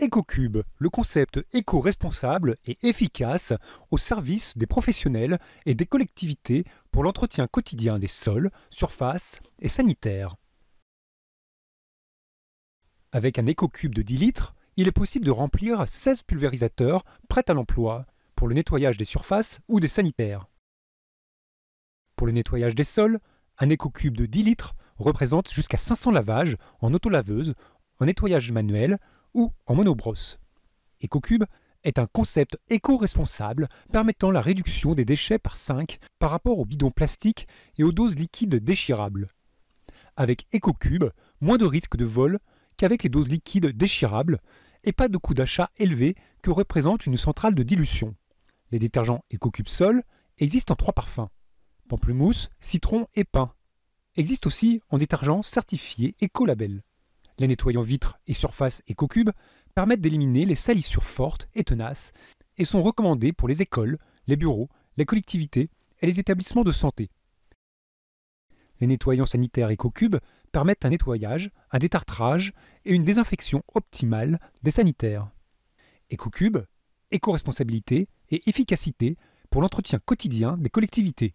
EcoCube, le concept éco-responsable et efficace au service des professionnels et des collectivités pour l'entretien quotidien des sols, surfaces et sanitaires. Avec un EcoCube de 10 litres, il est possible de remplir 16 pulvérisateurs prêts à l'emploi pour le nettoyage des surfaces ou des sanitaires. Pour le nettoyage des sols, un EcoCube de 10 litres représente jusqu'à 500 lavages en autolaveuse, en nettoyage manuel, ou en monobrosse. EcoCube est un concept éco-responsable permettant la réduction des déchets par 5 par rapport aux bidons plastiques et aux doses liquides déchirables. Avec EcoCube, moins de risques de vol qu'avec les doses liquides déchirables et pas de coût d'achat élevé que représente une centrale de dilution. Les détergents EcoCube Sol existent en trois parfums pamplemousse, citron et pain. Existent aussi en détergents certifiés Ecolabel les nettoyants vitres et surfaces éco-cubes permettent d'éliminer les salissures fortes et tenaces et sont recommandés pour les écoles, les bureaux, les collectivités et les établissements de santé. Les nettoyants sanitaires éco-cubes permettent un nettoyage, un détartrage et une désinfection optimale des sanitaires. éco écoresponsabilité éco-responsabilité et efficacité pour l'entretien quotidien des collectivités.